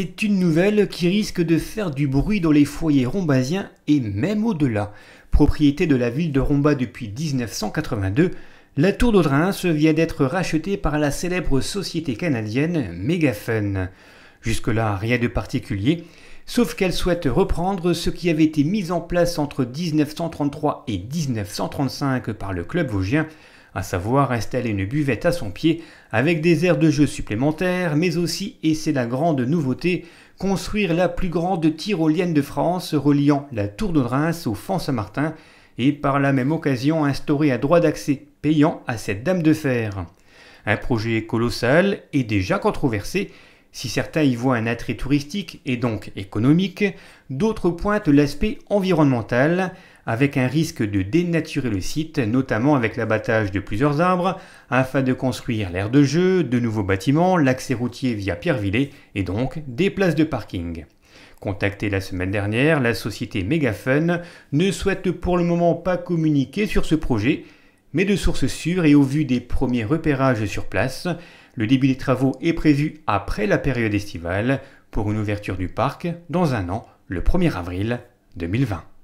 C'est une nouvelle qui risque de faire du bruit dans les foyers rombasiens et même au-delà. Propriété de la ville de Romba depuis 1982, la tour se vient d'être rachetée par la célèbre société canadienne Megafen. Jusque-là, rien de particulier, sauf qu'elle souhaite reprendre ce qui avait été mis en place entre 1933 et 1935 par le club vosgien, à savoir installer une buvette à son pied avec des aires de jeu supplémentaires, mais aussi, et c'est la grande nouveauté, construire la plus grande tyrolienne de France reliant la Tour de Reims au Fonds Saint-Martin et par la même occasion instaurer un droit d'accès payant à cette dame de fer. Un projet colossal et déjà controversé, si certains y voient un attrait touristique et donc économique, d'autres pointent l'aspect environnemental, avec un risque de dénaturer le site, notamment avec l'abattage de plusieurs arbres, afin de construire l'aire de jeu, de nouveaux bâtiments, l'accès routier via Pierrevillers et donc des places de parking. Contactée la semaine dernière, la société Megafun ne souhaite pour le moment pas communiquer sur ce projet, mais de sources sûres et au vu des premiers repérages sur place, le début des travaux est prévu après la période estivale pour une ouverture du parc dans un an, le 1er avril 2020.